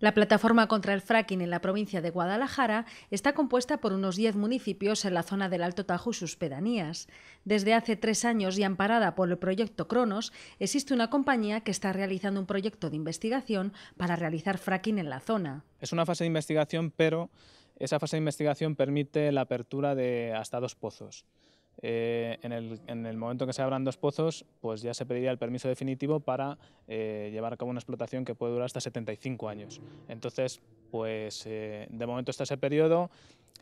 La plataforma contra el fracking en la provincia de Guadalajara está compuesta por unos 10 municipios en la zona del Alto Tajo y sus pedanías. Desde hace tres años y amparada por el proyecto Cronos, existe una compañía que está realizando un proyecto de investigación para realizar fracking en la zona. Es una fase de investigación, pero esa fase de investigación permite la apertura de hasta dos pozos. Eh, en, el, en, momento que se abran dos pozos, pues ya se pediría el permiso definitivo para eh, llevar a cabo una explotación que puede durar hasta 75 años. Entonces, pues eh, de momento está ese periodo.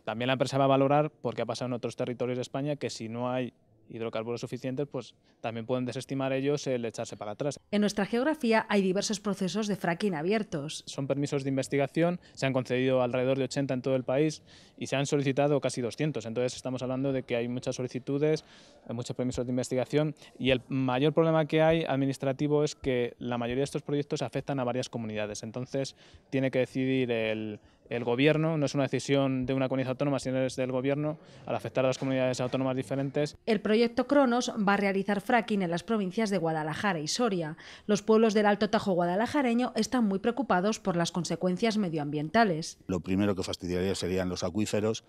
También la empresa va a valorar, porque ha pasado en otros territorios de España, que si no hay hidrocarburos suficientes, pues también pueden desestimar ellos el echarse para atrás. En nuestra geografía hay diversos procesos de fracking abiertos. Son permisos de investigación, se han concedido alrededor de 80 en todo el país y se han solicitado casi 200. Entonces estamos hablando de que hay muchas solicitudes, hay muchos permisos de investigación y el mayor problema que hay administrativo es que la mayoría de estos proyectos afectan a varias comunidades. Entonces tiene que decidir el el gobierno, no es una decisión de una comunidad autónoma, sino es del gobierno, al afectar a las comunidades autónomas diferentes. El proyecto Cronos va a realizar fracking en las provincias de Guadalajara y Soria. Los pueblos del Alto Tajo guadalajareño están muy preocupados por las consecuencias medioambientales. Lo primero que fastidiaría serían los acuíferos,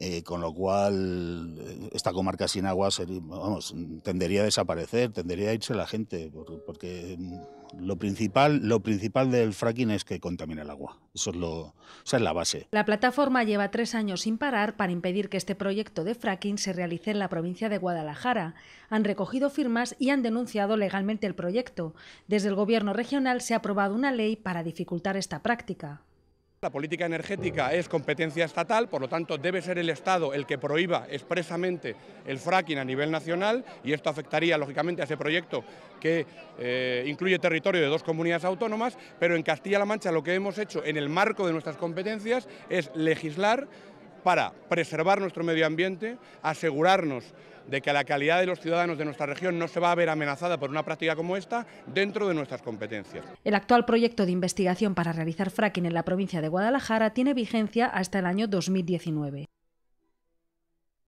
eh, con lo cual eh, esta comarca sin agua tendería a desaparecer, tendería a irse la gente, porque mm, lo principal, lo principal del fracking es que contamina el agua. Eso es lo, esa es la base. La plataforma lleva tres años sin parar para impedir que este proyecto de fracking se realice en la provincia de Guadalajara. Han recogido firmas y han denunciado legalmente el proyecto. Desde el Gobierno regional se ha aprobado una ley para dificultar esta práctica. La política energética es competencia estatal, por lo tanto debe ser el Estado el que prohíba expresamente el fracking a nivel nacional y esto afectaría lógicamente a ese proyecto que eh, incluye territorio de dos comunidades autónomas, pero en Castilla-La Mancha lo que hemos hecho en el marco de nuestras competencias es legislar para preservar nuestro medio ambiente, asegurarnos de que la calidad de los ciudadanos de nuestra región no se va a ver amenazada por una práctica como esta dentro de nuestras competencias. El actual proyecto de investigación para realizar fracking en la provincia de Guadalajara tiene vigencia hasta el año 2019.